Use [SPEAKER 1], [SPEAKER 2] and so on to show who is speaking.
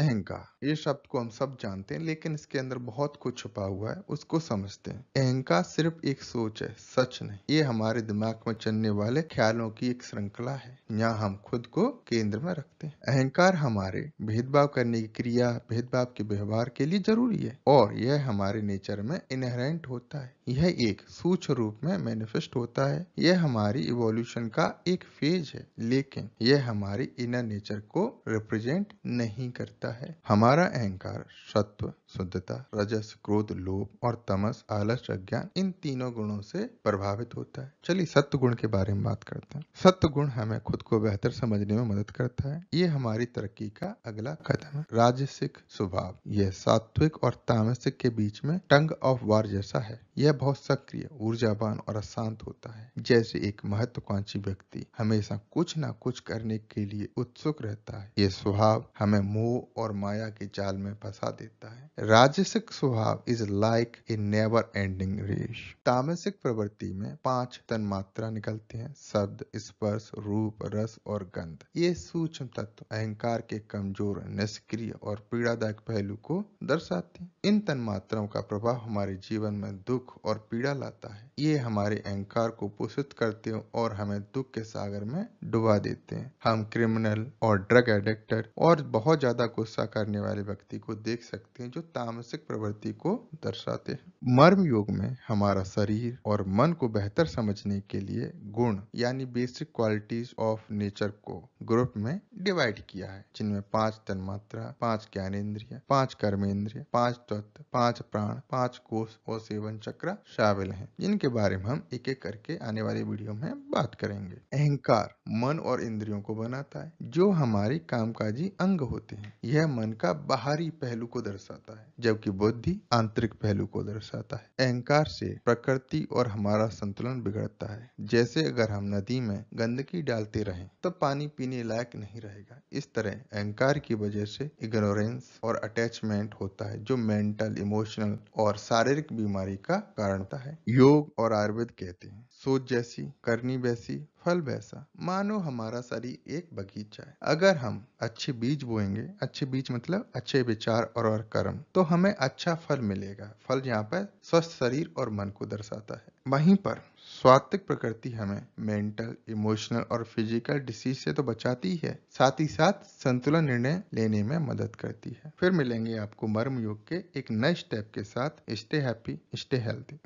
[SPEAKER 1] अहंकार ये शब्द को हम सब जानते हैं लेकिन इसके अंदर बहुत कुछ छुपा हुआ है उसको समझते हैं अहंकार सिर्फ एक सोच है सच नहीं ये हमारे दिमाग में चलने वाले ख्यालों की एक श्रृंखला है यहाँ हम खुद को केंद्र में रखते हैं अहंकार हमारे भेदभाव करने की क्रिया भेदभाव के व्यवहार के लिए जरूरी है और यह हमारे नेचर में इनहेरेंट होता है यह एक सूक्ष्म रूप में मैनिफेस्ट होता है यह हमारी इवोल्यूशन का एक फेज है लेकिन यह हमारी इनर नेचर को रिप्रेजेंट नहीं करता होता है हमारा अहंकार सत्व शुद्धता रजस क्रोध लोभ और तमस आलस अज्ञान इन तीनों गुणों से प्रभावित होता है चलिए सत्य गुण के बारे में बात करते हैं सत्य गुण हमें खुद को बेहतर समझने में मदद करता है ये हमारी तरक्की का अगला कदम है राजसिक स्वभाव यह सात्विक और तामसिक के बीच में टंग ऑफ वार जैसा है यह बहुत सक्रिय ऊर्जावान और अशांत होता है जैसे एक महत्वाकांक्षी व्यक्ति हमेशा कुछ ना कुछ करने के लिए उत्सुक रहता है यह स्वभाव हमें मोह और माया के जाल में फंसा देता है राजसिक स्वभाव is like a never ending rush तामसिक प्रवृत्ति में पांच मात्रा निकलते हैं शब्द स्पर्श रूप रस और गंध ये सूक्ष्म तत्व अहंकार के कमजोर निष्क्रिय और पीड़ादायक पहलू को दर्शाते हैं इन तन मात्राओं का प्रभाव हमारे जीवन में दुख और पीड़ा लाता है ये हमारे अहंकार को पोषित करते हैं और हमें दुख के सागर में डुबा देते हैं हम क्रिमिनल और ड्रग एडिक्टर और बहुत ज्यादा गुस्सा करने वाले व्यक्ति को देख सकते हैं जो तामसिक प्रवृत्ति को दर्शाते हैं मर्म योग में हमारा शरीर और मन को बेहतर समझने के लिए गुण यानी बेसिक क्वालिटीज ऑफ नेचर को ग्रुप में डिवाइड किया है जिनमें पांच तन्मात्रा पांच ज्ञानेन्द्रिय पांच कर्मेंद्रिय पांच तत्व पांच प्राण पांच कोष और सेवन चक्र शामिल हैं जिनके बारे में हम एक एक करके आने वाली वीडियो में बात करेंगे अहंकार मन और इंद्रियों को बनाता है जो हमारे कामकाजी अंग होते हैं यह मन का बाहरी पहलू को दर्शाता है जबकि बुद्धि आंतरिक पहलू को दर्शाता है अहंकार से प्रकृति और हमारा संतुलन बिगड़ता है जैसे अगर हम नदी में गंदगी डालते रहे तब तो पानी पीने जीने लायक नहीं रहेगा इस तरह अहंकार की वजह से इग्नोरेंस और अटैचमेंट होता है जो मेंटल इमोशनल और शारीरिक बीमारी का कारण होता है योग और आयुर्वेद कहते हैं सोच जैसी करनी वैसी फल वैसा मानो हमारा शरीर एक बगीचा है अगर हम अच्छे बीज बोएंगे अच्छे बीज मतलब अच्छे विचार और, और कर्म तो हमें अच्छा फल मिलेगा फल यहाँ पर स्वस्थ शरीर और मन को दर्शाता है वहीं पर स्वात्विक प्रकृति हमें मेंटल इमोशनल और फिजिकल डिसीज से तो बचाती है साथ ही साथ संतुलन निर्णय लेने में मदद करती है फिर मिलेंगे आपको मर्म योग के एक नए स्टेप के साथ स्टे हैप्पी स्टे हेल्थी